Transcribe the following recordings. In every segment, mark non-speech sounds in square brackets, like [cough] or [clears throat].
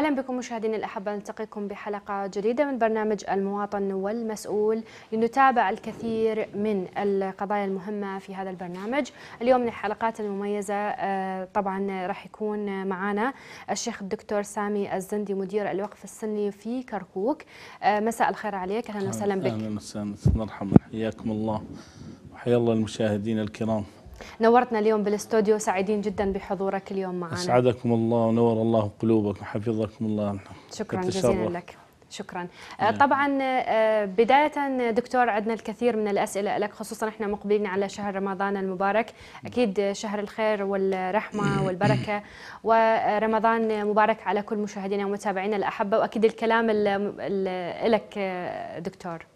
اهلا بكم مشاهدينا الاحبه نلتقيكم بحلقه جديده من برنامج المواطن والمسؤول لنتابع الكثير من القضايا المهمه في هذا البرنامج اليوم من الحلقات المميزه آه، طبعا راح يكون معنا الشيخ الدكتور سامي الزندي مدير الوقف السني في كركوك آه، مساء الخير عليك اهلا وسهلا بك اهلا وسهلا مرحبا حياكم الله وحيا الله المشاهدين الكرام نورتنا اليوم بالاستوديو سعيدين جدا بحضورك اليوم معنا أسعدكم الله ونور الله قلوبكم حفظكم الله شكرا جزيلا لك شكرا نعم. آه، طبعا آه، بداية دكتور عندنا الكثير من الأسئلة لك خصوصا احنا مقبلين على شهر رمضان المبارك نعم. أكيد شهر الخير والرحمة نعم. والبركة ورمضان مبارك على كل مشاهدينا ومتابعينا الأحبة وأكيد الكلام لك آه، دكتور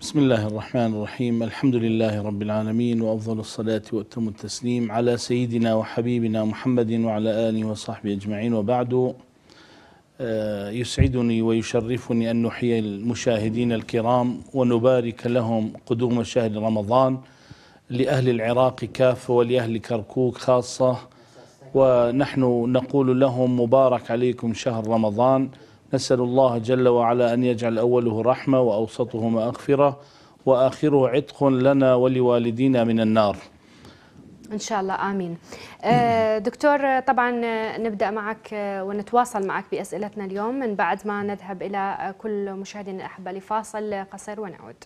بسم الله الرحمن الرحيم الحمد لله رب العالمين وأفضل الصلاة وأتم التسليم على سيدنا وحبيبنا محمد وعلى آله وصحبه أجمعين وبعد آه، يسعدني ويشرفني أن نحيي المشاهدين الكرام ونبارك لهم قدوم شهر رمضان لأهل العراق كافة ولأهل كركوك خاصة ونحن نقول لهم مبارك عليكم شهر رمضان نسأل الله جل وعلا أن يجعل أوله رحمة وأوسطه مغفرة وآخره عتق لنا ولوالدينا من النار ان شاء الله امين آه، دكتور طبعا آه، نبدا معك آه، ونتواصل معك باسئلتنا اليوم من بعد ما نذهب الى كل مشاهدين الاحبه لفاصل قصير ونعود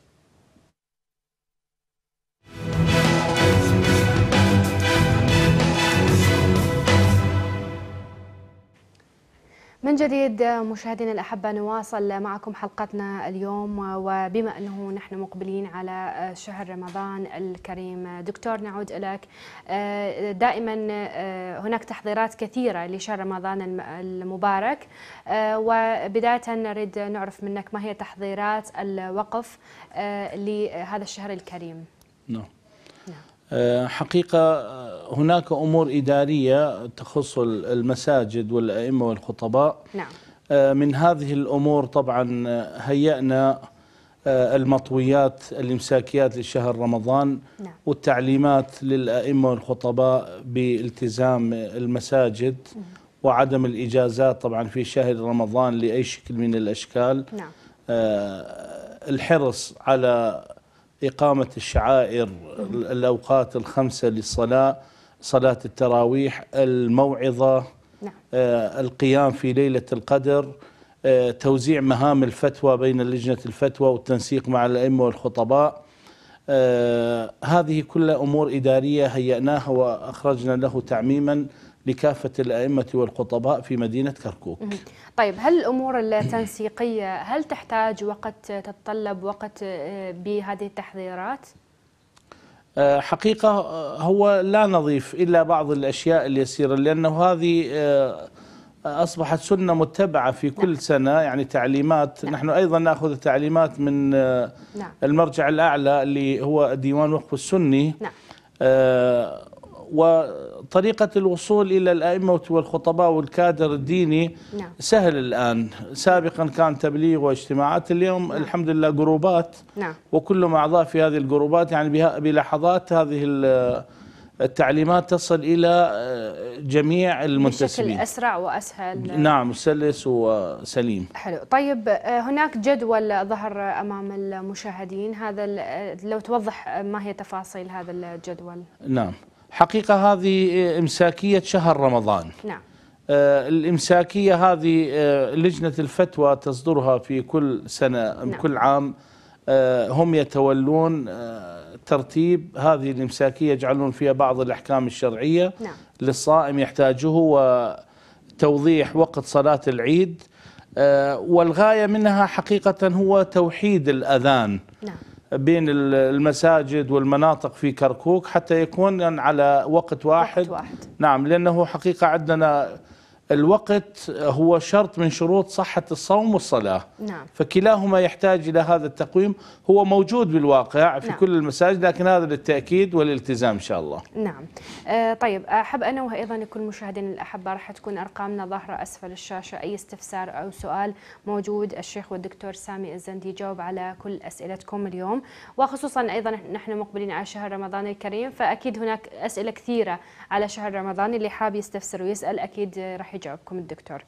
من جديد مشاهدينا الأحبة نواصل معكم حلقتنا اليوم وبما أنه نحن مقبلين على شهر رمضان الكريم دكتور نعود إليك دائما هناك تحضيرات كثيرة لشهر رمضان المبارك وبداية نريد نعرف منك ما هي تحضيرات الوقف لهذا الشهر الكريم نعم no. آه، حقيقة آه، هناك أمور إدارية تخص المساجد والأئمة والخطباء نعم. آه، من هذه الأمور طبعا هيئنا المطويات الإمساكيات لشهر رمضان نعم. والتعليمات للأئمة والخطباء بالتزام المساجد نعم. وعدم الإجازات طبعا في شهر رمضان لأي شكل من الأشكال نعم. الحرص على إقامة الشعائر الأوقات الخمسة للصلاة صلاة التراويح الموعظة نعم. آه، القيام في ليلة القدر آه، توزيع مهام الفتوى بين لجنة الفتوى والتنسيق مع الأئمة والخطباء آه، هذه كلها أمور إدارية هيئناها وأخرجنا له تعميما لكافة الأئمة والخطباء في مدينة كركوك طيب هل الأمور التنسيقية هل تحتاج وقت تتطلب وقت آه، بهذه التحضيرات؟ آه، حقيقة آه، هو لا نضيف إلا بعض الأشياء اليسيرة لأنه هذه أصبحت سنة متبعة في كل نعم. سنة يعني تعليمات نعم. نحن أيضا نأخذ تعليمات من نعم. المرجع الأعلى اللي هو ديوان وقف السني نعم. آه و طريقة الوصول إلى الأئمة والخطباء والكادر الديني نعم. سهل الآن سابقا كان تبليغ واجتماعات اليوم نعم. الحمد لله جروبات نعم. وكلهم أعضاء في هذه الجروبات يعني بلحظات هذه التعليمات تصل إلى آه، جميع المنتسبين بشكل أسرع وأسهل نعم مسلس وسليم حلو طيب آه، هناك جدول ظهر أمام المشاهدين هذا آه، لو توضح ما هي تفاصيل هذا الجدول نعم حقيقة هذه إمساكية شهر رمضان نعم آه، الإمساكية هذه آه، لجنة الفتوى تصدرها في كل سنة نعم. كل عام آه، هم يتولون ترتيب هذه الإمساكية يجعلون فيها بعض الأحكام الشرعية نعم. للصائم يحتاجه وتوضيح وقت صلاة العيد والغاية منها حقيقة هو توحيد الأذان نعم. بين المساجد والمناطق في كركوك حتى يكون على وقت واحد, وقت واحد. نعم لأنه حقيقة عندنا الوقت هو شرط من شروط صحة الصوم والصلاة نعم. فكلاهما يحتاج إلى هذا التقويم هو موجود بالواقع في نعم. كل المساجد لكن هذا للتأكيد والالتزام إن شاء الله نعم آه طيب أحب أنا وأيضا لكل مشاهدين الأحبة راح تكون أرقامنا ظاهرة أسفل الشاشة أي استفسار أو سؤال موجود الشيخ والدكتور سامي الزندي يجاوب على كل أسئلتكم اليوم وخصوصا أيضا نحن مقبلين على شهر رمضان الكريم فأكيد هناك أسئلة كثيرة على شهر رمضان اللي حاب يستفسر ويسأل أكيد راح حجابكم الدكتور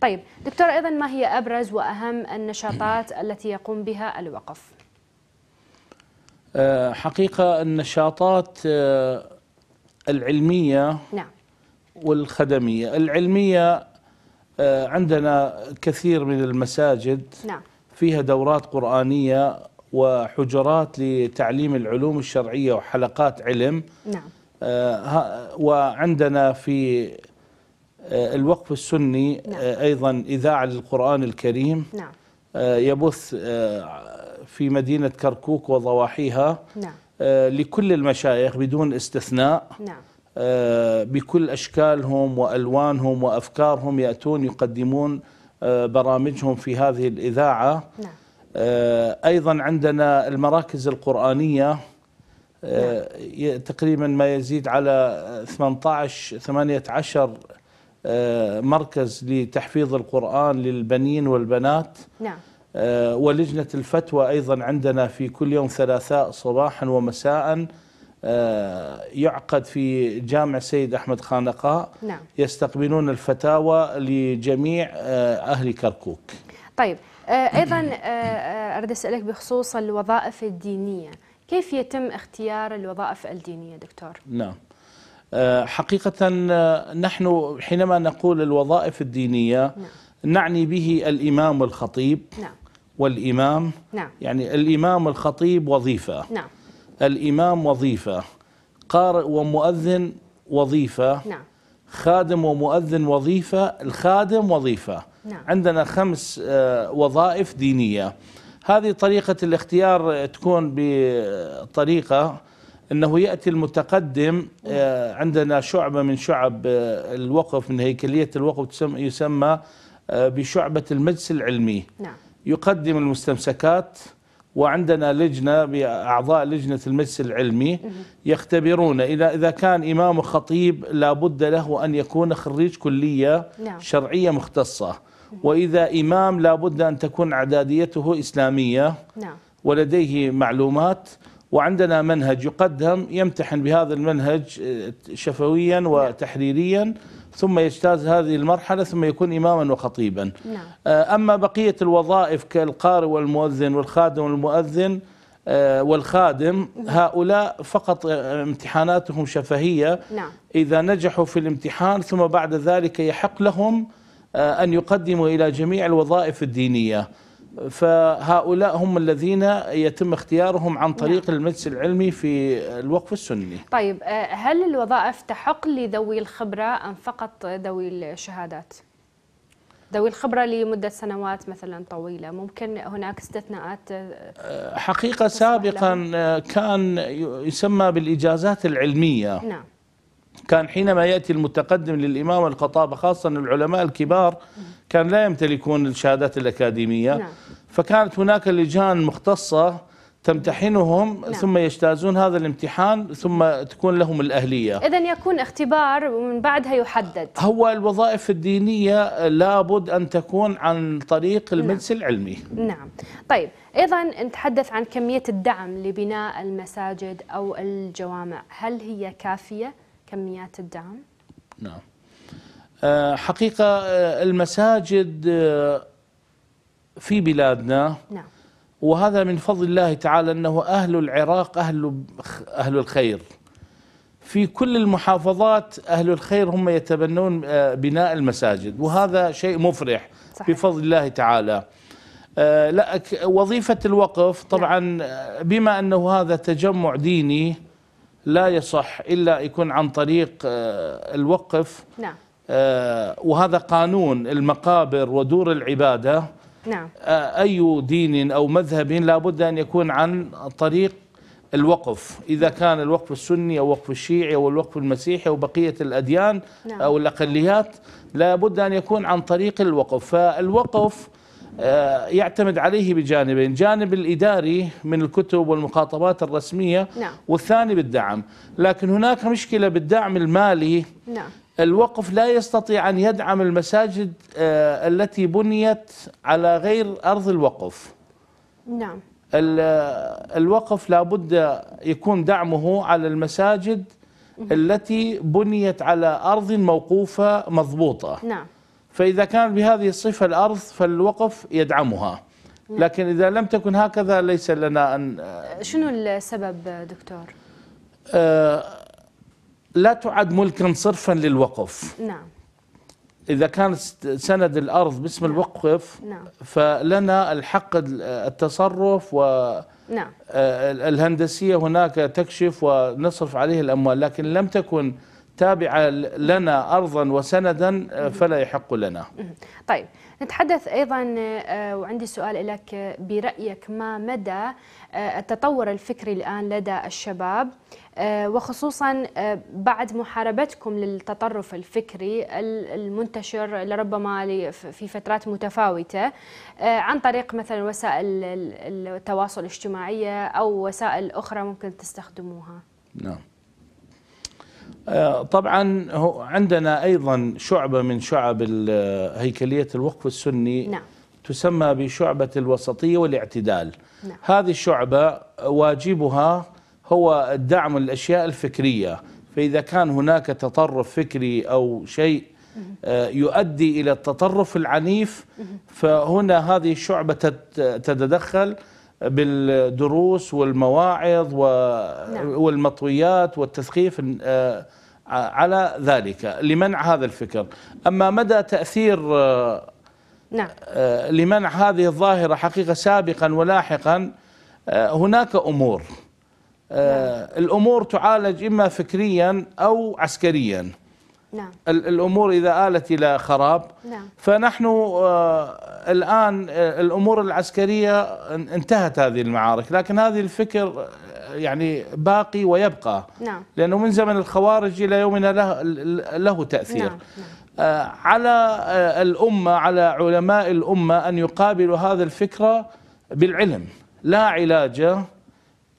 طيب دكتور أيضا ما هي أبرز وأهم النشاطات [clears throat] التي يقوم بها الوقف آه، حقيقة النشاطات آه، العلمية نعم. والخدمية العلمية آه، عندنا كثير من المساجد نعم. فيها دورات قرآنية وحجرات لتعليم العلوم الشرعية وحلقات علم نعم. وعندنا في آه، الوقف السني نعم. آه، أيضا إذاعة للقرآن الكريم نعم. آه، يبث في مدينة كركوك وضواحيها نعم. لكل المشايخ بدون استثناء نعم. بكل أشكالهم وألوانهم وأفكارهم يأتون يقدمون برامجهم في هذه الإذاعة نعم. أيضا عندنا المراكز القرآنية نعم. تقريبا ما يزيد على 18 18 آه، مركز لتحفيظ القرآن للبنين والبنات نعم آه، ولجنة الفتوى أيضا عندنا في كل يوم ثلاثاء صباحا ومساء آه، يعقد في جامع سيد أحمد خانقاء نعم. يستقبلون الفتاوى لجميع أهل كركوك طيب أيضا أريد أسألك بخصوص الوظائف الدينية كيف يتم اختيار الوظائف الدينية دكتور؟ نعم آه، حقيقة آه، نحن حينما نقول الوظائف الدينية نعم. نعني به الإمام والخطيب نعم. والإمام نعم. يعني الإمام والخطيب وظيفة نعم. الإمام وظيفة قارئ ومؤذن وظيفة نعم. خادم ومؤذن وظيفة الخادم وظيفة نعم. عندنا خمس آه، وظائف دينية هذه طريقة الاختيار تكون بطريقة انه ياتي المتقدم آه، عندنا شعبه من شعب آه، الوقف من هيكليه الوقف يسمى آه، بشعبه المجلس العلمي نعم. يقدم المستمسكات وعندنا لجنه باعضاء لجنه المجلس العلمي يختبرون اذا اذا كان امام خطيب لابد له ان يكون خريج كليه نعم. شرعيه مختصه واذا امام لابد ان تكون اعداديته اسلاميه نعم. ولديه معلومات وعندنا منهج يقدم يمتحن بهذا المنهج آه، شفويا نعم. وتحريريا ثم يجتاز هذه المرحلة ثم يكون إماما وخطيبا نعم. آه، أما بقية الوظائف كالقارئ والمؤذن والخادم والمؤذن آه، والخادم نعم. هؤلاء فقط امتحاناتهم شفهية نعم. إذا نجحوا في الامتحان ثم بعد ذلك يحق لهم أن يقدموا إلى جميع الوظائف الدينية فهؤلاء هم الذين يتم اختيارهم عن نعم. طريق نعم. المجلس العلمي في الوقف السني طيب آه، هل الوظائف تحق لذوي الخبرة أم فقط ذوي الشهادات؟ ذوي الخبرة لمدة سنوات مثلا طويلة ممكن هناك استثناءات آه، حقيقة سابقا آه، كان يسمى بالإجازات العلمية نعم كان حينما يأتي المتقدم للإمام الخطابة خاصة العلماء الكبار كان لا يمتلكون الشهادات الأكاديمية نعم. فكانت هناك لجان مختصة تمتحنهم نعم. ثم يجتازون هذا الامتحان ثم تكون لهم الأهلية إذا يكون اختبار ومن بعدها يحدد هو الوظائف الدينية لابد أن تكون عن طريق نعم. المجلس نعم. العلمي نعم طيب أيضا نتحدث عن كمية الدعم لبناء المساجد أو الجوامع هل هي كافية؟ كميات الدعم؟ نعم آه، حقيقة آه، المساجد آه، في بلادنا نعم وهذا من فضل الله تعالى أنه أهل العراق أهل, أهل الخير في كل المحافظات أهل الخير هم يتبنون بناء المساجد وهذا شيء مفرح صحيح. بفضل الله تعالى لا وظيفة الوقف طبعا نعم. بما أنه هذا تجمع ديني لا يصح إلا يكون عن طريق آه، الوقف نعم آه، وهذا قانون المقابر ودور العبادة نعم آه، أي دين أو مذهب لابد أن يكون عن طريق الوقف إذا نعم. كان الوقف السني أو الوقف الشيعي أو الوقف المسيحي أو بقية الأديان نعم. أو الأقليات لابد أن يكون عن طريق الوقف فالوقف آه، يعتمد عليه بجانبين جانب الإداري من الكتب والمخاطبات الرسمية نعم. والثاني بالدعم لكن هناك مشكلة بالدعم المالي نعم. الوقف لا يستطيع أن يدعم المساجد آه، التي بنيت على غير أرض الوقف نعم آه، الوقف لابد يكون دعمه على المساجد التي بنيت على أرض موقوفة مضبوطة نعم فإذا كان بهذه الصفة الأرض فالوقف يدعمها نعم. لكن إذا لم تكن هكذا ليس لنا أن شنو السبب دكتور؟ آه، لا تعد ملكا صرفا للوقف نعم إذا كانت سند الأرض باسم نعم. الوقف نعم. فلنا الحق التصرف و نعم. آه، الهندسية هناك تكشف ونصرف عليه الأموال لكن لم تكن تابعة لنا أرضا وسندا آه، فلا يحق لنا طيب نتحدث أيضا آه، وعندي سؤال لك برأيك ما مدى آه، التطور الفكري الآن لدى الشباب وخصوصا بعد محاربتكم للتطرف الفكري المنتشر لربما في فترات متفاوتة عن طريق مثلا وسائل التواصل الاجتماعية أو وسائل أخرى ممكن تستخدموها نعم آه، طبعا عندنا ايضا شعبه من شعب آه، هيكليه الوقف السني نعم. تسمى بشعبه الوسطيه والاعتدال نعم. هذه الشعبه واجبها هو الدعم الاشياء الفكريه فاذا كان هناك تطرف فكري او شيء آه، يؤدي الى التطرف العنيف فهنا هذه الشعبه تتدخل بالدروس والمواعظ نعم. والمطويات والتثقيف آه، على ذلك لمنع هذا الفكر أما مدى تأثير آه، نعم. آه، لمنع هذه الظاهرة حقيقة سابقا ولاحقا هناك أمور نعم. الأمور تعالج إما فكريا أو عسكريا نعم. الأمور إذا آلت إلى خراب نعم. فنحن الان آه، الامور العسكريه انتهت هذه المعارك لكن هذه الفكر آه، يعني باقي ويبقى نعم. لانه من زمن الخوارج الى يومنا له له تاثير نعم. نعم. آه، على الامه على علماء الامه ان يقابلوا هذا الفكره بالعلم لا علاج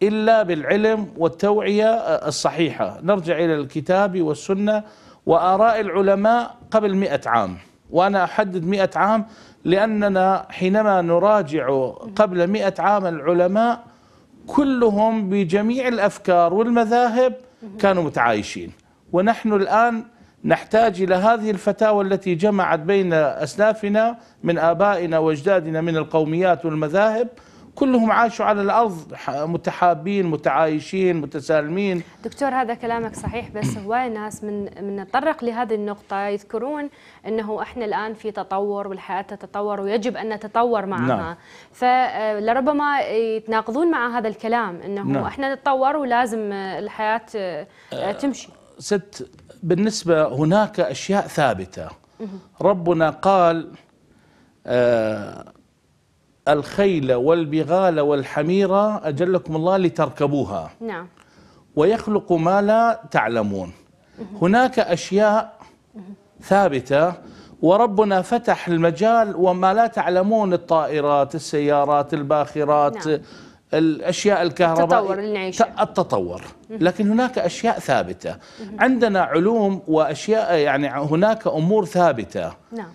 الا بالعلم والتوعيه الصحيحه نرجع الى الكتاب والسنه واراء العلماء قبل مئة عام وأنا أحدد مئة عام لأننا حينما نراجع قبل مئة عام العلماء كلهم بجميع الأفكار والمذاهب كانوا متعايشين ونحن الآن نحتاج إلى هذه الفتاوى التي جمعت بين أسلافنا من آبائنا وأجدادنا من القوميات والمذاهب كلهم عاشوا على الارض متحابين متعايشين متسالمين دكتور هذا كلامك صحيح بس [clears throat] هواي ناس من من نتطرق لهذه النقطه يذكرون انه احنا الان في تطور والحياه تتطور ويجب ان نتطور معها نعم. فلربما آه، يتناقضون مع هذا الكلام انه نعم. احنا نتطور ولازم آه، الحياه آه، تمشي ست بالنسبه هناك اشياء ثابته ربنا قال آه الخيل والبغال والحمير أجلكم الله لتركبوها نعم ويخلق ما لا تعلمون هناك أشياء ثابتة وربنا فتح المجال وما لا تعلمون الطائرات السيارات الباخرات نعم. الأشياء الكهرباء التطور نعيشه التطور لكن هناك أشياء ثابتة عندنا علوم وأشياء يعني هناك أمور ثابتة نعم.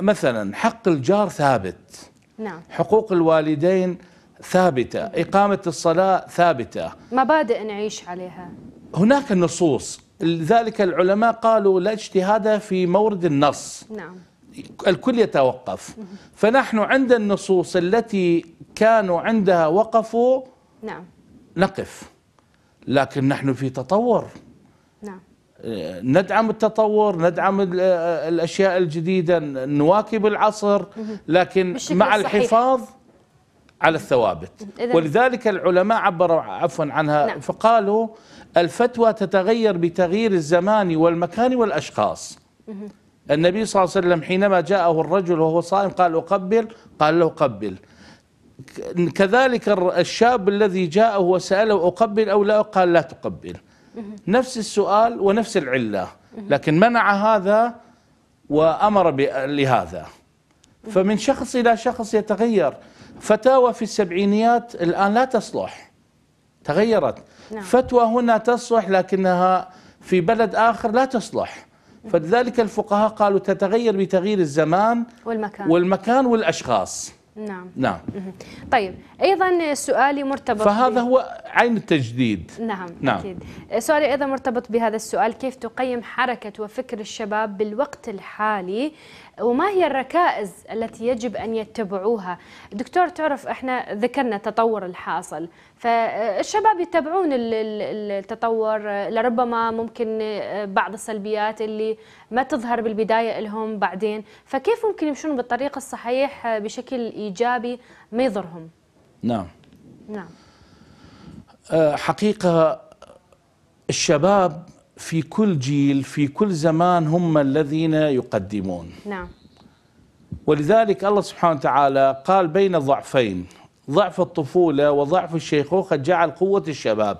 مثلا حق الجار ثابت نعم حقوق الوالدين ثابتة إقامة الصلاة ثابتة مبادئ نعيش عليها هناك النصوص لذلك العلماء قالوا لا اجتهاد في مورد النص نعم الكل يتوقف فنحن عند النصوص التي كانوا عندها وقفوا نعم نقف لكن نحن في تطور ندعم التطور ندعم الأشياء الجديدة نواكب العصر لكن مع الحفاظ على الثوابت ولذلك العلماء عبروا عفوا عنها نعم. فقالوا الفتوى تتغير بتغيير الزمان والمكان والأشخاص النبي صلى الله عليه وسلم حينما جاءه الرجل وهو صائم قال أقبل قال له قبل كذلك الشاب الذي جاءه وسأله أقبل أو لا قال لا تقبل نفس السؤال ونفس العلة لكن منع هذا وأمر لهذا فمن شخص إلى شخص يتغير فتاوى في السبعينيات الآن لا تصلح تغيرت نعم. فتوى هنا تصلح لكنها في بلد آخر لا تصلح فلذلك الفقهاء قالوا تتغير بتغيير الزمان والمكان والمكان والأشخاص نعم نعم طيب ايضا سؤالي مرتبط فهذا هو عين التجديد نعم, نعم. اكيد سؤالي ايضا مرتبط بهذا السؤال كيف تقيم حركه وفكر الشباب بالوقت الحالي وما هي الركائز التي يجب أن يتبعوها دكتور تعرف احنا ذكرنا التطور الحاصل فالشباب يتبعون التطور لربما ممكن آه، بعض السلبيات اللي ما تظهر بالبداية لهم بعدين فكيف ممكن يمشون بالطريق الصحيح آه، بشكل إيجابي ما يضرهم نعم نعم آه، حقيقة الشباب في كل جيل في كل زمان هم الذين يقدمون نعم ولذلك الله سبحانه وتعالى قال بين ضعفين ضعف الطفولة وضعف الشيخوخة جعل قوة الشباب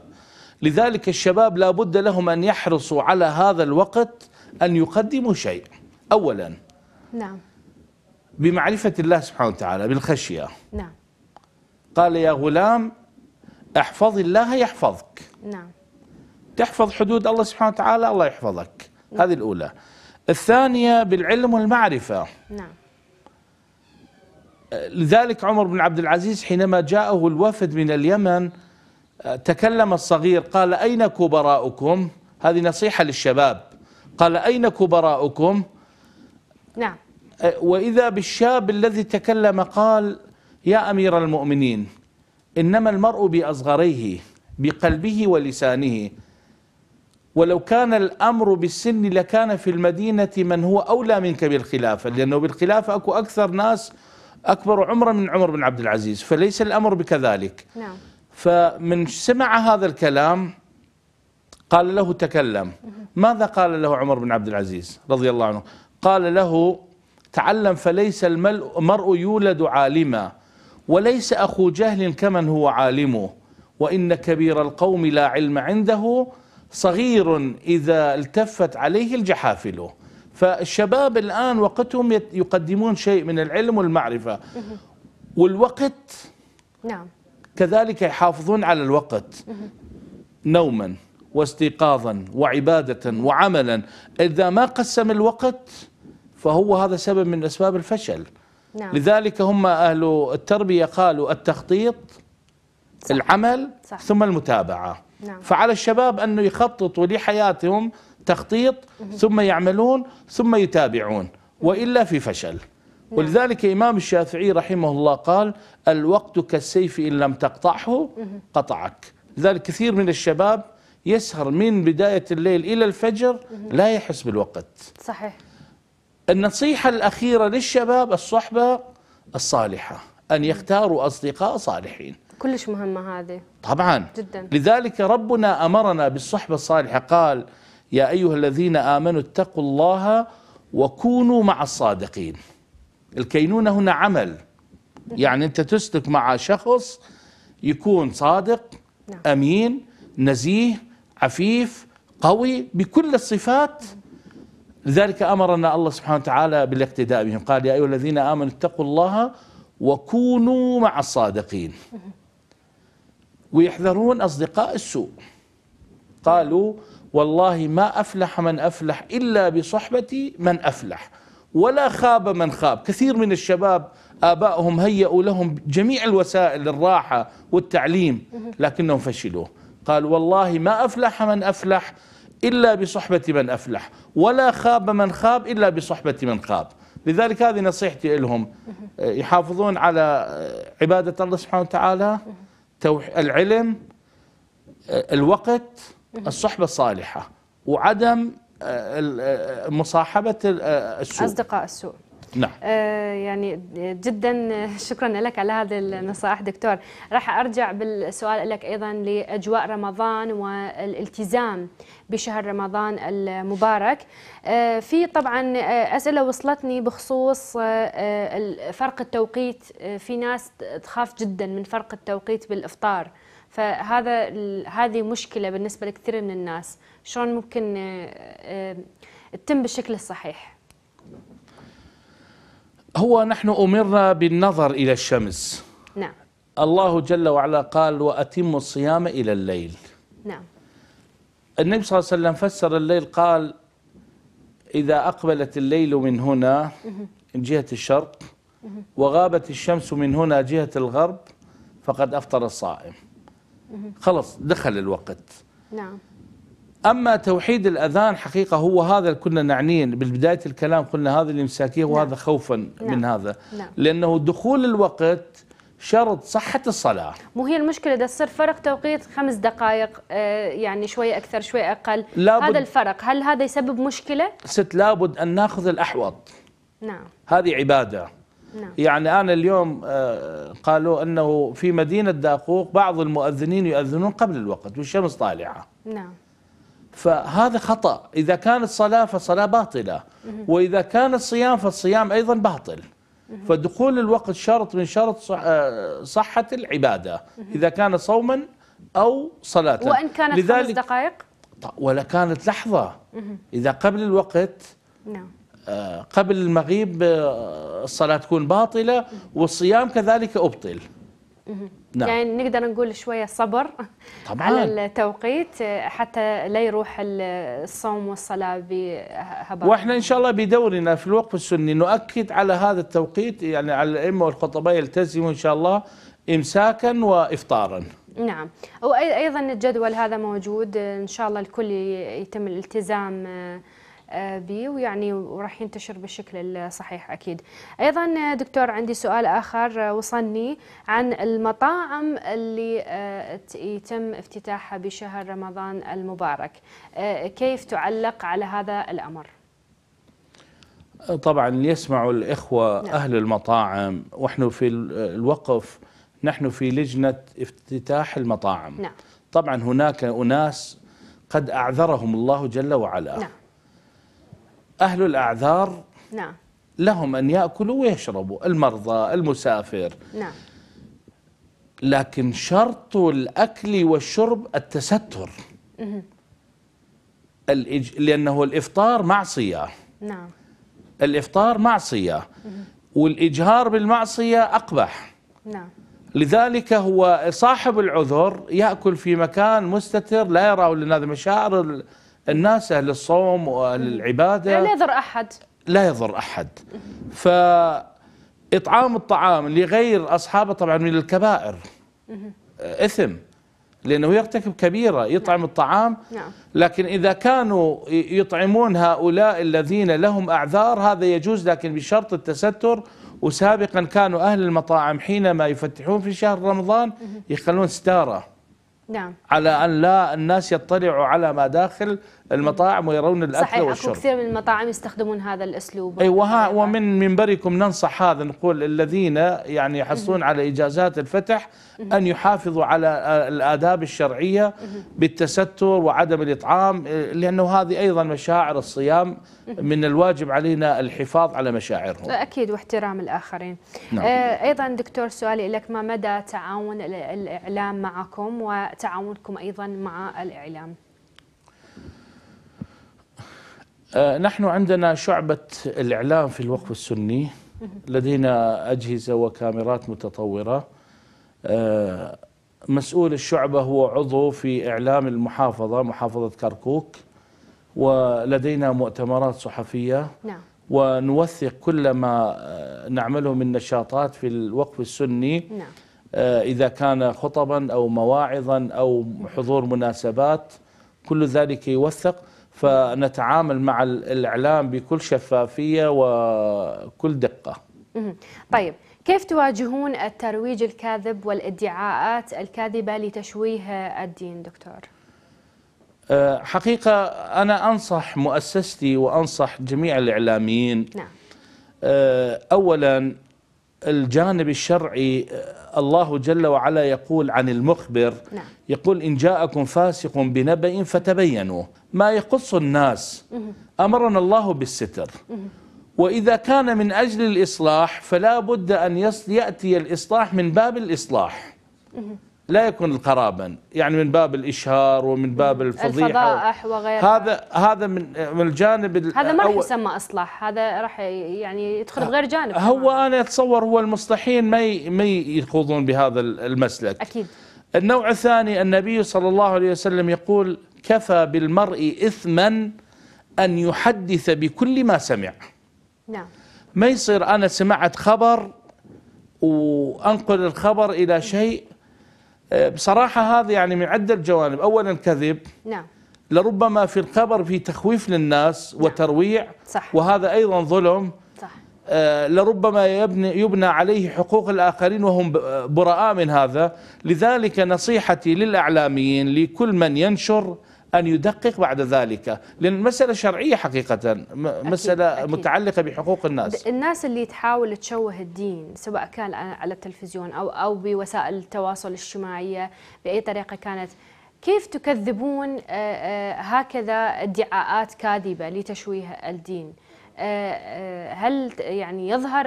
لذلك الشباب لا بد لهم أن يحرصوا على هذا الوقت أن يقدموا شيء أولا نعم بمعرفة الله سبحانه وتعالى بالخشية نعم قال يا غلام احفظ الله يحفظك نعم تحفظ حدود الله سبحانه وتعالى الله يحفظك نعم. هذه الأولى الثانية بالعلم والمعرفة نعم لذلك عمر بن عبد العزيز حينما جاءه الوفد من اليمن تكلم الصغير قال أين كبراؤكم هذه نصيحة للشباب قال أين كبراؤكم نعم وإذا بالشاب الذي تكلم قال يا أمير المؤمنين إنما المرء بأصغريه بقلبه ولسانه ولو كان الأمر بالسن لكان في المدينة من هو أولى منك بالخلافة لأنه بالخلافة أكو أكثر ناس أكبر عمرا من عمر بن عبد العزيز فليس الأمر بكذلك نعم. فمن سمع هذا الكلام قال له تكلم ماذا قال له عمر بن عبد العزيز رضي الله عنه قال له تعلم فليس المرء يولد عالما وليس أخو جهل كمن هو عالمه وإن كبير القوم لا علم عنده صغير إذا التفت عليه الجحافل فالشباب الآن وقتهم يقدمون شيء من العلم والمعرفة والوقت نعم كذلك يحافظون على الوقت نوما واستيقاظا وعبادة وعملا إذا ما قسم الوقت فهو هذا سبب من أسباب الفشل نعم. لذلك هم أهل التربية قالوا التخطيط صح. العمل صح. ثم المتابعة نعم. فعلى الشباب أنه يخططوا لحياتهم تخطيط ثم يعملون ثم يتابعون وإلا في فشل نعم. ولذلك إمام الشافعي رحمه الله قال الوقت كالسيف إن لم تقطعه قطعك لذلك كثير من الشباب يسهر من بداية الليل إلى الفجر لا يحس بالوقت صحيح النصيحة الأخيرة للشباب الصحبة الصالحة أن يختاروا أصدقاء صالحين كلش مهمة هذه طبعا جدا لذلك ربنا أمرنا بالصحبة الصالحة قال يا أيها الذين آمنوا اتقوا الله وكونوا مع الصادقين الكينونة هنا عمل يعني أنت تسلك مع شخص يكون صادق نعم. أمين نزيه عفيف قوي بكل الصفات لذلك أمرنا الله سبحانه وتعالى بالاقتداء بهم قال يا أيها الذين آمنوا اتقوا الله وكونوا مع الصادقين ويحذرون أصدقاء السوء قالوا والله ما أفلح من أفلح إلا بصحبة من أفلح ولا خاب من خاب كثير من الشباب آبائهم هيئوا لهم جميع الوسائل للراحة والتعليم لكنهم فشلوا قال والله ما أفلح من أفلح إلا بصحبة من أفلح ولا خاب من خاب إلا بصحبة من خاب لذلك هذه نصيحتي لهم يحافظون على عبادة الله سبحانه وتعالى العلم آه، الوقت الصحبة الصالحة وعدم آه، آه، مصاحبة السوء أصدقاء السوء نعم آه يعني جدا [laughs] شكرا لك على هذه النصائح دكتور راح ارجع بالسؤال لك ايضا لاجواء رمضان والالتزام بشهر رمضان المبارك آه، في طبعا آه، أسئلة وصلتني بخصوص آه، فرق التوقيت في ناس تخاف جدا من فرق التوقيت بالإفطار فهذا هذه مشكلة بالنسبة لكثير من الناس شلون ممكن تتم بالشكل الصحيح هو نحن أمرنا بالنظر إلى الشمس نعم الله جل وعلا قال وأتم الصيام إلى الليل نعم النبي صلى الله عليه وسلم فسر الليل قال إذا أقبلت الليل من هنا من جهة الشرق وغابت الشمس من هنا جهة الغرب فقد أفطر الصائم خلص دخل الوقت نعم أما توحيد الأذان حقيقة هو هذا كنا نعنيه بالبداية الكلام قلنا هذا اللي مساكيه وهذا نعم. خوفا من نعم. هذا نعم. لأنه دخول الوقت شرط صحة الصلاة مو هي المشكلة ده تصير فرق توقيت خمس دقائق آه، يعني شوي أكثر شوي أقل لابد هذا الفرق هل هذا يسبب مشكلة؟ ست لابد أن ناخذ الأحوط نعم هذه عبادة نعم. يعني أنا اليوم آه، قالوا أنه في مدينة داقوق بعض المؤذنين يؤذنون قبل الوقت والشمس طالعة نعم فهذا خطأ إذا كانت صلاة فصلاة باطلة وإذا كانت صيام فالصيام أيضا باطل فدخول الوقت شرط من شرط آه، صحة العبادة إذا كان صوما أو صلاة وإن كانت لذلك خمس دقائق ولا كانت لحظة إذا قبل الوقت نعم آه، قبل المغيب آه، الصلاة تكون باطلة والصيام كذلك أبطل نعم. يعني نقدر نقول شوية صبر طبعا. على التوقيت حتى لا يروح الصوم والصلاة بهبار وإحنا إن شاء الله بدورنا في الوقف السني نؤكد على هذا التوقيت يعني على الأئمة والخطباء يلتزموا إن شاء الله إمساكا وإفطارا نعم وأيضا الجدول هذا موجود إن شاء الله الكل يتم الالتزام به آه، ويعني وراح ينتشر بالشكل الصحيح اكيد. ايضا آه، دكتور عندي سؤال اخر آه، وصلني عن المطاعم اللي يتم افتتاحها بشهر رمضان المبارك. كيف تعلق على هذا الامر؟ طبعا يسمعوا الإخوة نعم. أهل المطاعم ونحن في الوقف نحن في لجنة افتتاح المطاعم نعم. طبعا هناك أناس قد أعذرهم الله جل وعلا نعم. أهل الأعذار نعم لهم أن يأكلوا ويشربوا المرضى المسافر نعم لكن شرط الأكل والشرب التستر الإج... لأنه الإفطار معصية نعم الإفطار معصية مه. والإجهار بالمعصية أقبح نعم لذلك هو صاحب العذر يأكل في مكان مستتر لا يراه لنا مشاعر الناس أهل الصوم وأهل العبادة لا يضر أحد لا يضر أحد اطعام الطعام لغير أصحابه طبعا من الكبائر إثم لأنه يرتكب كبيرة يطعم نعم. الطعام نعم. لكن إذا كانوا يطعمون هؤلاء الذين لهم أعذار هذا يجوز لكن بشرط التستر وسابقا كانوا أهل المطاعم حينما يفتحون في شهر رمضان يخلون ستارة نعم على أن لا الناس يطلعوا على ما داخل المطاعم ويرون الاكل صحيح والشرب صحيح كثير من المطاعم يستخدمون هذا الاسلوب اي وها ومن منبركم ننصح هذا نقول الذين يعني يحصلون على اجازات الفتح ان يحافظوا على الاداب الشرعيه بالتستر وعدم الاطعام لانه هذه ايضا مشاعر الصيام من الواجب علينا الحفاظ على مشاعرهم اكيد واحترام الاخرين نعم. آه، ايضا دكتور سؤالي لك ما مدى تعاون الاعلام معكم وتعاونكم ايضا مع الاعلام آه، نحن عندنا شعبة الإعلام في الوقف السني لدينا أجهزة وكاميرات متطورة آه، مسؤول الشعبة هو عضو في إعلام المحافظة محافظة كركوك ولدينا مؤتمرات صحفية نعم. ونوثق كل ما آه، نعمله من نشاطات في الوقف السني نعم. إذا كان خطبا أو مواعظا أو حضور مناسبات كل ذلك يوثق فنتعامل مع الإعلام بكل شفافية وكل دقة طيب كيف تواجهون الترويج الكاذب والادعاءات الكاذبة لتشويه الدين دكتور؟ أه، حقيقة أنا أنصح مؤسستي وأنصح جميع الإعلاميين نعم. أه، أولا الجانب الشرعي الله جل وعلا يقول عن المخبر نعم. يقول إن جاءكم فاسق بنبأ فتبينوا ما يقص الناس أمرنا الله بالستر وإذا كان من أجل الإصلاح فلا بد أن يأتي الإصلاح من باب الإصلاح لا يكون قرابا يعني من باب الاشهار ومن باب الفضيحه الفضائح وغيرها هذا هذا من من الجانب هذا ما راح يسمى اصلاح هذا راح يعني يدخل بغير جانب هو كمان. انا اتصور هو المصلحين ما ما يخوضون بهذا المسلك اكيد النوع الثاني النبي صلى الله عليه وسلم يقول كفى بالمرء اثما ان يحدث بكل ما سمع نعم ما يصير انا سمعت خبر وانقل الخبر الى شيء بصراحة هذا يعني من عدة جوانب أولا كذب نعم لربما في الخبر في تخويف للناس نعم. وترويع صح. وهذا أيضا ظلم صح. آه، لربما يبني, يبنى عليه حقوق الآخرين وهم آه، براء من هذا لذلك نصيحتي للأعلاميين لكل من ينشر أن يدقق بعد ذلك لأن المسألة شرعية حقيقة مسألة أكيد. أكيد. متعلقة بحقوق الناس الناس اللي تحاول تشوه الدين سواء كان على التلفزيون أو, أو بوسائل التواصل الاجتماعية بأي طريقة كانت كيف تكذبون آه، آه، هكذا ادعاءات كاذبة لتشويه الدين آه، هل يعني يظهر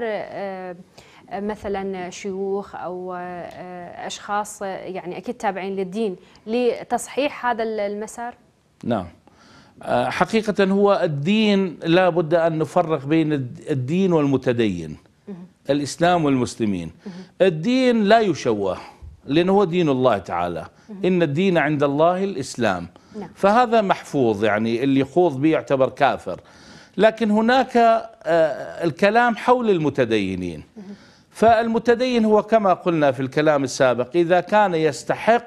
مثلا شيوخ او آه، اشخاص يعني اكيد تابعين للدين لتصحيح هذا المسار؟ نعم آه، حقيقة هو الدين لا بد أن نفرق بين الدين والمتدين الإسلام والمسلمين الدين لا يشوه لأنه هو دين الله تعالى إن الدين عند الله الإسلام نعم. فهذا محفوظ يعني اللي يخوض به يعتبر كافر لكن هناك آه، الكلام حول المتدينين فالمتدين هو كما قلنا في الكلام السابق إذا كان يستحق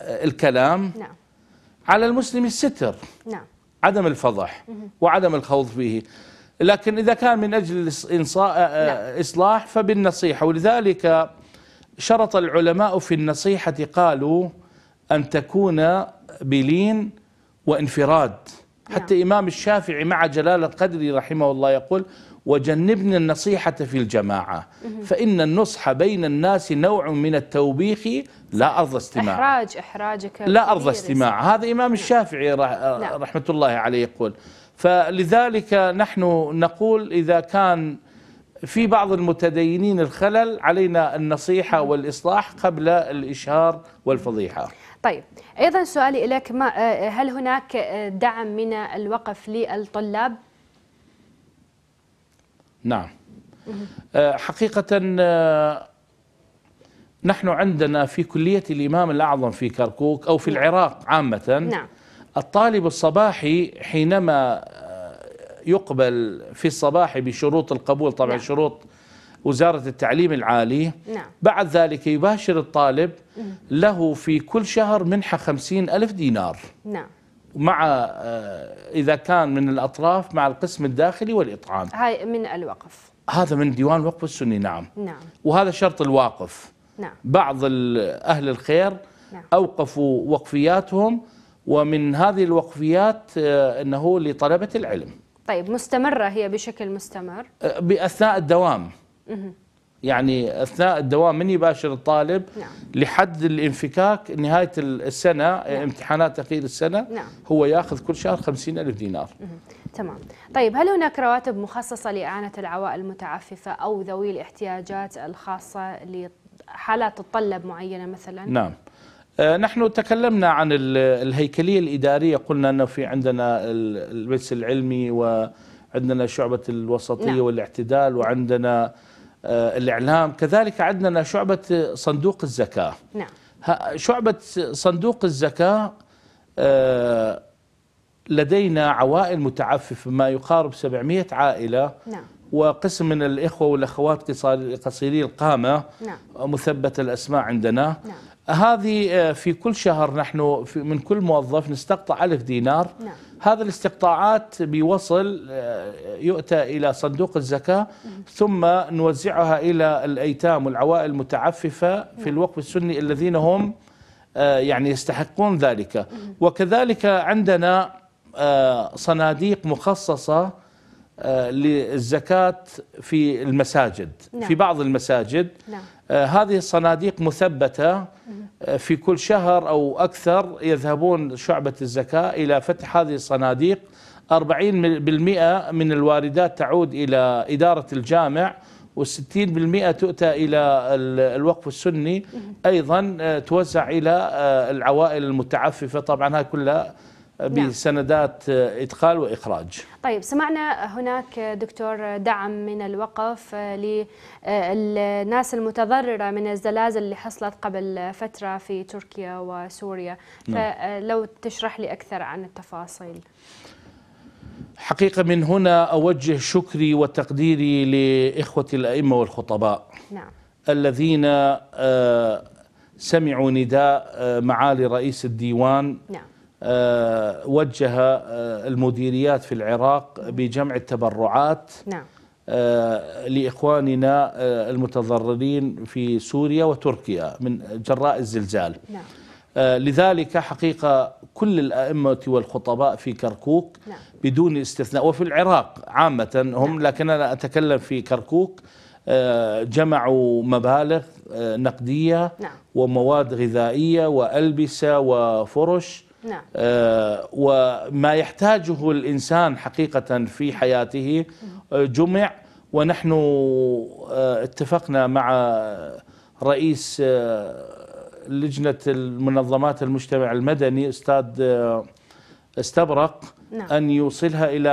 الكلام نعم. على المسلم الستر نعم. عدم الفضح وعدم الخوض فيه لكن إذا كان من أجل آه، نعم. إصلاح فبالنصيحة ولذلك شرط العلماء في النصيحة قالوا أن تكون بلين وانفراد نعم. حتى إمام الشافعي مع جلالة قدري رحمه الله يقول وجنبنا النصيحة في الجماعة فإن النصح بين الناس نوع من التوبيخ لا أرضى استماع إحراج إحراجك لا أرضى استماع هذا إمام نعم. الشافعي نعم. رحمة الله عليه يقول فلذلك نحن نقول إذا كان في بعض المتدينين الخلل علينا النصيحة والإصلاح قبل الإشهار والفضيحة طيب أيضا سؤالي لك ما آه، هل هناك آه، دعم من الوقف للطلاب نعم آه، حقيقة آه، نحن عندنا في كلية الإمام الأعظم في كركوك أو في نعم. العراق عامة نعم. الطالب الصباحي حينما آه، يقبل في الصباح بشروط القبول طبعا نعم. شروط وزارة التعليم العالي نعم. بعد ذلك يباشر الطالب له في كل شهر منحة خمسين ألف دينار نعم مع آه، اذا كان من الاطراف مع القسم الداخلي والاطعام هاي من الوقف هذا من ديوان الوقف السني نعم نعم وهذا شرط الواقف نعم بعض اهل الخير نعم. اوقفوا وقفياتهم ومن هذه الوقفيات آه، انه لطلبه العلم طيب مستمره هي بشكل مستمر آه، باثناء الدوام يعني اثناء الدوام من يباشر الطالب نعم. لحد الانفكاك نهايه السنه نعم. امتحانات اخير السنه نعم. هو ياخذ كل شهر 50000 دينار مه. تمام طيب هل هناك رواتب مخصصه لاعانه العوائل المتعففه او ذوي الاحتياجات الخاصه لحالات تتطلب معينه مثلا نعم آه، نحن تكلمنا عن الهيكليه الاداريه قلنا انه في عندنا المجلس العلمي وعندنا شعبه الوسطيه نعم. والاعتدال وعندنا آه، الإعلام كذلك عندنا شعبة صندوق الزكاة نعم. شعبة صندوق الزكاة آه، لدينا عوائل متعففة ما يقارب 700 عائلة نعم. وقسم من الإخوة والأخوات قصيري القامة نعم. مثبت الأسماء عندنا نعم. هذه آه، في كل شهر نحن من كل موظف نستقطع ألف دينار نعم. هذا الاستقطاعات بيوصل آه، يؤتى إلى صندوق الزكاة ثم نوزعها إلى الأيتام والعوائل المتعففة في نعم. الوقف السني الذين هم آه، يعني يستحقون ذلك وكذلك عندنا صناديق مخصصة آه، للزكاة في المساجد نعم. في بعض المساجد نعم. آه، هذه الصناديق مثبتة آه، في كل شهر أو أكثر يذهبون شعبة الزكاة إلى فتح هذه الصناديق 40% من الواردات تعود إلى إدارة الجامع و60% تؤتى إلى الوقف السني أيضا توزع إلى العوائل المتعففة طبعا هذه كلها نعم. بسندات إدخال وإخراج طيب سمعنا هناك دكتور دعم من الوقف للناس المتضررة من الزلازل اللي حصلت قبل فترة في تركيا وسوريا نعم. فلو تشرح لي أكثر عن التفاصيل حقيقة من هنا أوجه شكري وتقديري لإخوة الأئمة والخطباء نعم. الذين آه، سمعوا نداء آه، معالي رئيس الديوان نعم. آه، وجه آه، المديريات في العراق بجمع التبرعات نعم. آه، لإخواننا المتضررين في سوريا وتركيا من جراء الزلزال نعم. لذلك حقيقة كل الأئمة والخطباء في كركوك نعم. بدون استثناء وفي العراق عامة هم نعم. لكن أنا أتكلم في كركوك جمعوا مبالغ نقدية نعم. ومواد غذائية وألبسة وفرش نعم. آه، وما يحتاجه الإنسان حقيقة في حياته آه، جمع ونحن آه، اتفقنا مع رئيس لجنة المنظمات المجتمع المدني أستاذ استبرق نعم. أن يوصلها إلى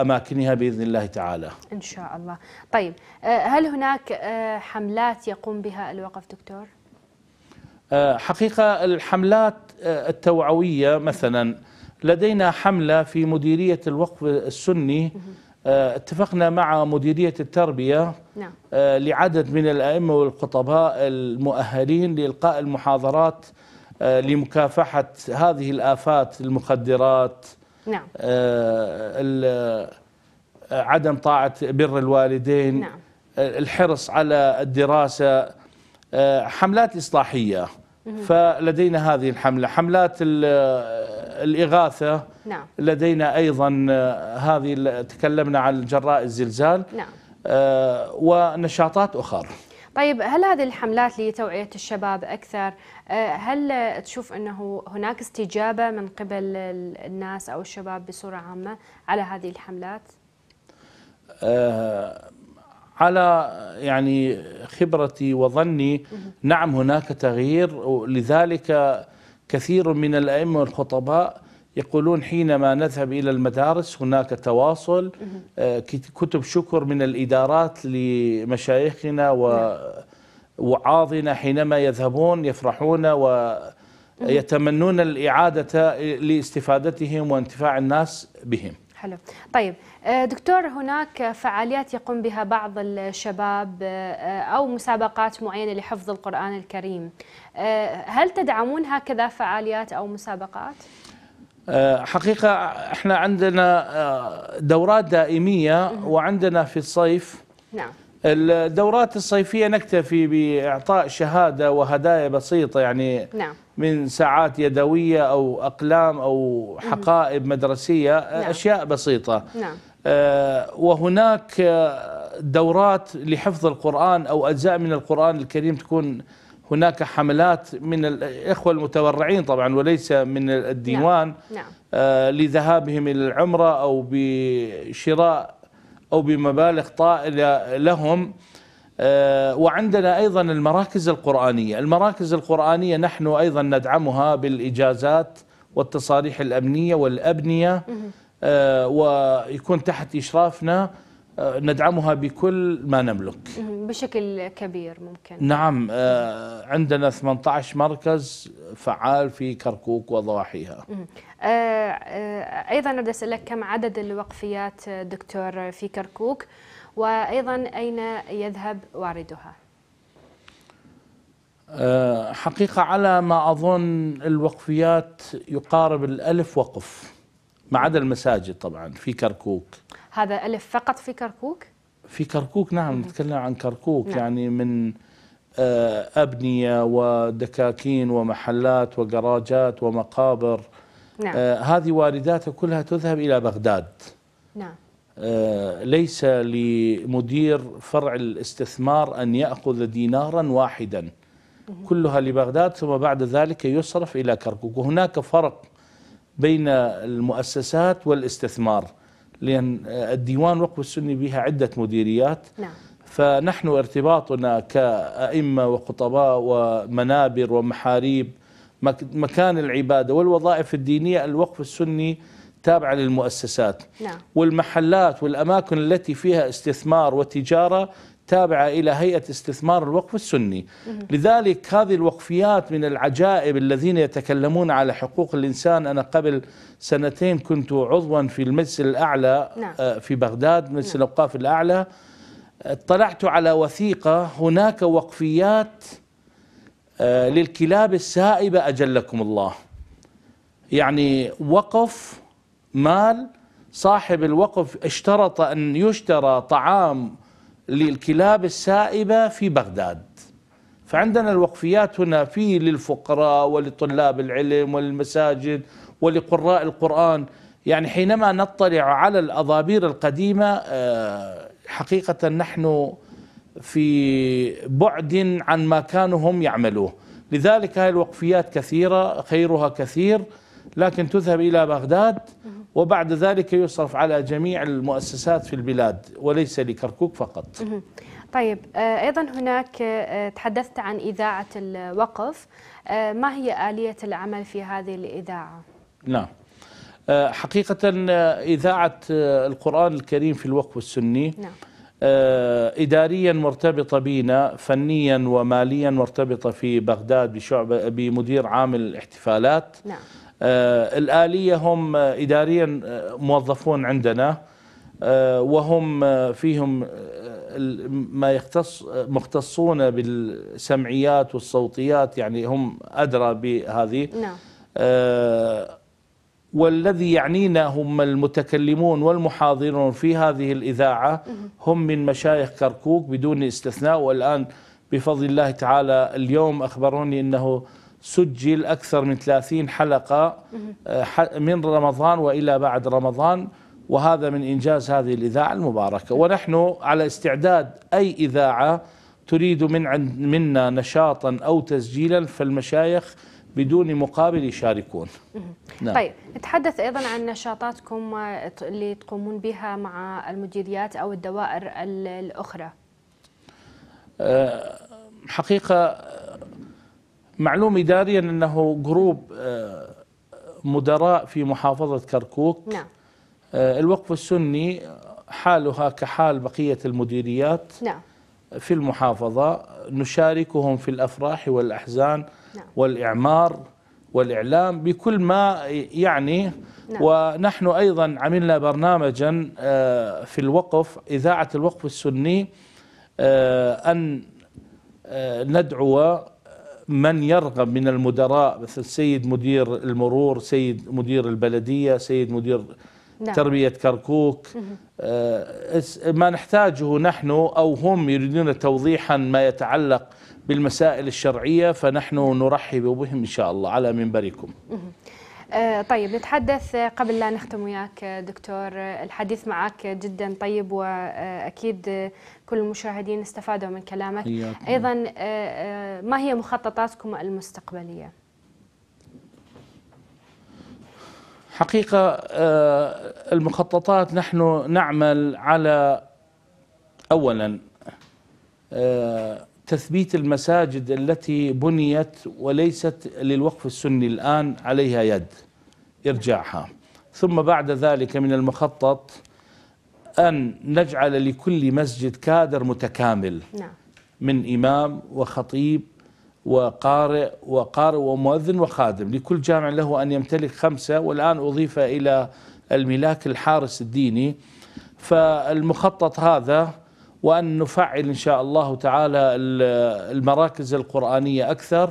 أماكنها بإذن الله تعالى إن شاء الله طيب هل هناك حملات يقوم بها الوقف دكتور؟ آه، حقيقة الحملات آه، التوعوية مثلا لدينا حملة في مديرية الوقف السني آه، اتفقنا مع مديرية التربية نعم. لعدد من الأئمة والخطباء المؤهلين لإلقاء المحاضرات لمكافحة هذه الآفات المخدرات نعم. عدم طاعة بر الوالدين نعم. الحرص على الدراسة آه، حملات إصلاحية فلدينا هذه الحملة حملات آه، الإغاثة نعم. لدينا أيضا آه، هذه تكلمنا عن جراء الزلزال نعم. ونشاطات أخرى طيب هل هذه الحملات لتوعية الشباب أكثر هل تشوف أنه هناك استجابة من قبل الناس أو الشباب بصورة عامة على هذه الحملات؟ على يعني خبرتي وظني نعم هناك تغيير لذلك كثير من الأئمة والخطباء يقولون حينما نذهب إلى المدارس هناك تواصل آه، كتب شكر من الإدارات لمشايخنا ووعاظنا نعم. حينما يذهبون يفرحون و يتمنون الإعادة لاستفادتهم وانتفاع الناس بهم حلو طيب آه، دكتور هناك فعاليات يقوم بها بعض الشباب آه، آه، أو مسابقات معينة لحفظ القرآن الكريم هل تدعمون هكذا فعاليات أو مسابقات؟ حقيقة احنا عندنا دورات دائمية وعندنا في الصيف نعم الدورات الصيفية نكتفي بإعطاء شهادة وهدايا بسيطة يعني نعم من ساعات يدوية أو أقلام أو حقائب مدرسية نعم. أشياء بسيطة نعم. وهناك دورات لحفظ القرآن أو أجزاء من القرآن الكريم تكون هناك حملات من الإخوة المتبرعين طبعا وليس من الديوان نعم. نعم. لذهابهم إلى العمرة أو بشراء أو بمبالغ طائلة لهم آه، وعندنا أيضا المراكز القرآنية المراكز القرآنية نحن أيضا ندعمها بالإجازات والتصاريح الأمنية والأبنية آه، ويكون تحت إشرافنا آه، ندعمها بكل ما نملك بشكل كبير ممكن نعم عندنا 18 مركز فعال في كركوك وضواحيها أيضا بدي أسألك كم عدد الوقفيات دكتور في كركوك وأيضا أين يذهب واردها آه، حقيقة على ما أظن الوقفيات يقارب الألف وقف ما عدا المساجد طبعا في كركوك هذا ألف فقط في كركوك؟ في كركوك نعم نتكلم عن كركوك نعم. يعني من آه، أبنية ودكاكين ومحلات وقراجات ومقابر نعم. آه، هذه وارداتها كلها تذهب إلى بغداد نعم آه، ليس لمدير فرع الاستثمار أن يأخذ دينارا واحدا كلها لبغداد ثم بعد ذلك يصرف إلى كركوك وهناك فرق بين المؤسسات والاستثمار لأن الديوان وقف السني بها عدة مديريات نعم. فنحن ارتباطنا كأئمة وخطباء ومنابر ومحاريب مكان العبادة والوظائف الدينية الوقف السني تابعة للمؤسسات نعم. والمحلات والأماكن التي فيها استثمار وتجارة تابعة إلى هيئة استثمار الوقف السني مم. لذلك هذه الوقفيات من العجائب الذين يتكلمون على حقوق الإنسان أنا قبل سنتين كنت عضوا في المجلس الأعلى نعم. آه، في بغداد مجلس نعم. الأوقاف الأعلى اطلعت على وثيقة هناك وقفيات آه، للكلاب السائبة أجلكم الله يعني وقف مال صاحب الوقف اشترط أن يشترى طعام للكلاب السائبة في بغداد فعندنا الوقفيات هنا في للفقراء ولطلاب العلم وللمساجد ولقراء القرآن يعني حينما نطلع على الأضابير القديمة آه، حقيقة نحن في بعد عن ما كانوا هم يعملوه لذلك هذه الوقفيات كثيرة خيرها كثير لكن تذهب إلى بغداد وبعد ذلك يصرف على جميع المؤسسات في البلاد وليس لكركوك فقط طيب آه، أيضا هناك آه، تحدثت عن إذاعة الوقف آه، ما هي آلية العمل في هذه الإذاعة؟ نعم حقيقة إذاعة القرآن الكريم في الوقف السني نعم. إداريا مرتبطة بنا فنيا وماليا مرتبطة في بغداد بشعب بمدير عام الاحتفالات نعم. آه، الآلية هم آه، إداريا آه، موظفون عندنا وهم فيهم ما يختص مختصون بالسمعيات والصوتيات يعني هم أدرى بهذه نعم. والذي يعنينا هم المتكلمون والمحاضرون في هذه الإذاعة هم من مشايخ كركوك بدون استثناء والآن بفضل الله تعالى اليوم أخبروني أنه سجل أكثر من 30 حلقة آه، من رمضان وإلى بعد رمضان وهذا من إنجاز هذه الإذاعة المباركة ونحن على استعداد أي إذاعة تريد من عند منا نشاطا أو تسجيلا فالمشايخ بدون مقابل يشاركون نعم. طيب نتحدث أيضا عن نشاطاتكم آه، اللي تقومون بها مع المديريات أو الدوائر الأخرى آه، حقيقة معلوم إداريا أنه جروب آه، مدراء في محافظة كركوك نعم آه، الوقف السني حالها كحال بقية المديريات نعم في المحافظة نشاركهم في الأفراح والأحزان نعم. والإعمار والإعلام بكل ما يعني نعم. ونحن أيضا عملنا برنامجا آه، في الوقف إذاعة الوقف السني أن ندعو من يرغب من المدراء مثل سيد مدير المرور سيد مدير البلدية سيد مدير نعم. تربية كركوك آه ما نحتاجه نحن أو هم يريدون توضيحا ما يتعلق بالمسائل الشرعية فنحن نرحب بهم إن شاء الله على منبركم آه طيب نتحدث قبل لا نختم وياك دكتور الحديث معك جدا طيب وأكيد كل المشاهدين استفادوا من كلامك أيضا آه، آه، ما هي مخططاتكم المستقبلية؟ حقيقة آه، المخططات نحن نعمل على أولا تثبيت المساجد التي بنيت وليست للوقف السني الآن عليها يد إرجاعها ثم بعد ذلك من المخطط أن نجعل لكل مسجد كادر متكامل نعم. من إمام وخطيب وقارئ وقارئ ومؤذن وخادم لكل جامع له أن يمتلك خمسة والآن أضيف إلى الملاك الحارس الديني فالمخطط هذا وأن نفعل إن شاء الله تعالى المراكز القرآنية أكثر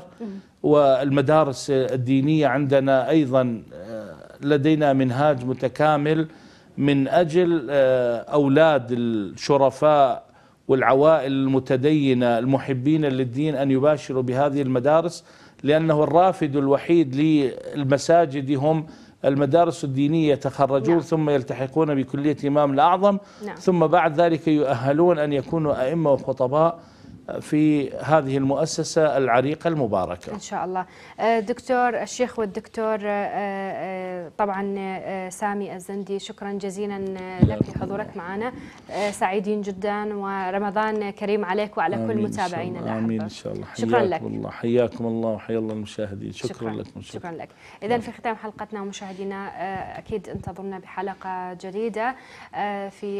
والمدارس الدينية عندنا أيضا آه، لدينا منهاج متكامل من أجل آه، أولاد الشرفاء والعوائل المتدينة المحبين للدين أن يباشروا بهذه المدارس لأنه الرافد الوحيد للمساجد هم المدارس الدينية يتخرجون نعم. ثم يلتحقون بكلية الإمام الأعظم نعم. ثم بعد ذلك يؤهلون أن يكونوا أئمة وخطباء في هذه المؤسسة العريقة المباركة إن شاء الله آه، دكتور الشيخ والدكتور آه، آه، طبعا سامي الزندي شكرا جزيلا لك لحضورك معنا سعيدين جدا ورمضان كريم عليك وعلى كل متابعينا الأحبة آمين إن شاء الله شكرا لك الله حياكم الله وحيا الله المشاهدين شكرا, شكرا لكم شكرا, شكرا لك إذا في ختام حلقتنا ومشاهدينا أكيد انتظرنا بحلقة جديدة في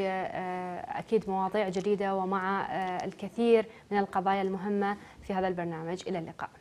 أكيد مواضيع جديدة ومع الكثير من القضايا المهمة في هذا البرنامج إلى اللقاء